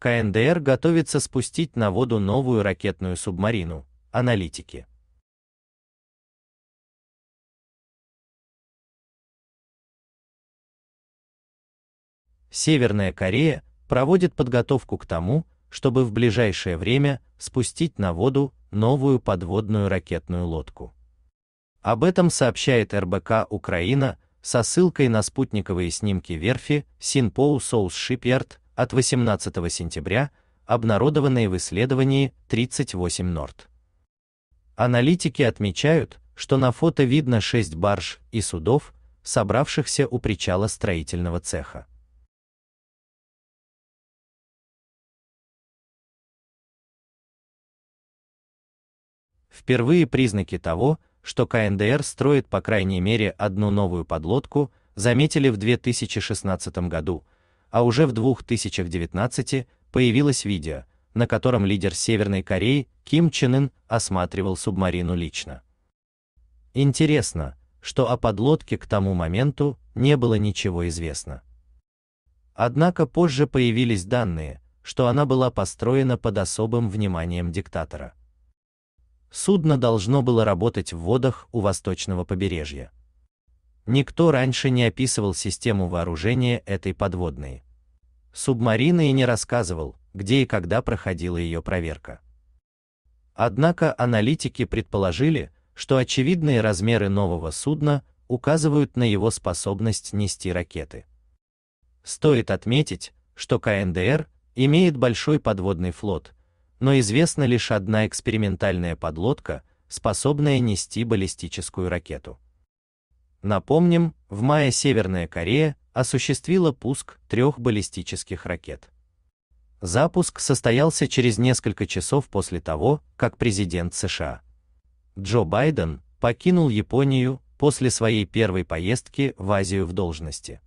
КНДР готовится спустить на воду новую ракетную субмарину, аналитики. Северная Корея проводит подготовку к тому, чтобы в ближайшее время спустить на воду новую подводную ракетную лодку. Об этом сообщает РБК «Украина» со ссылкой на спутниковые снимки верфи Синпоу Соус Шипьярд от 18 сентября, обнародованные в исследовании 38 Норд. Аналитики отмечают, что на фото видно 6 барж и судов, собравшихся у причала строительного цеха. Впервые признаки того, что КНДР строит по крайней мере одну новую подлодку, заметили в 2016 году, а уже в 2019 появилось видео, на котором лидер Северной Кореи Ким Чен Ын осматривал субмарину лично. Интересно, что о подлодке к тому моменту не было ничего известно. Однако позже появились данные, что она была построена под особым вниманием диктатора. Судно должно было работать в водах у восточного побережья. Никто раньше не описывал систему вооружения этой подводной субмарины и не рассказывал, где и когда проходила ее проверка. Однако аналитики предположили, что очевидные размеры нового судна указывают на его способность нести ракеты. Стоит отметить, что КНДР имеет большой подводный флот, но известна лишь одна экспериментальная подлодка, способная нести баллистическую ракету. Напомним, в мае Северная Корея осуществила пуск трех баллистических ракет. Запуск состоялся через несколько часов после того, как президент США Джо Байден покинул Японию после своей первой поездки в Азию в должности.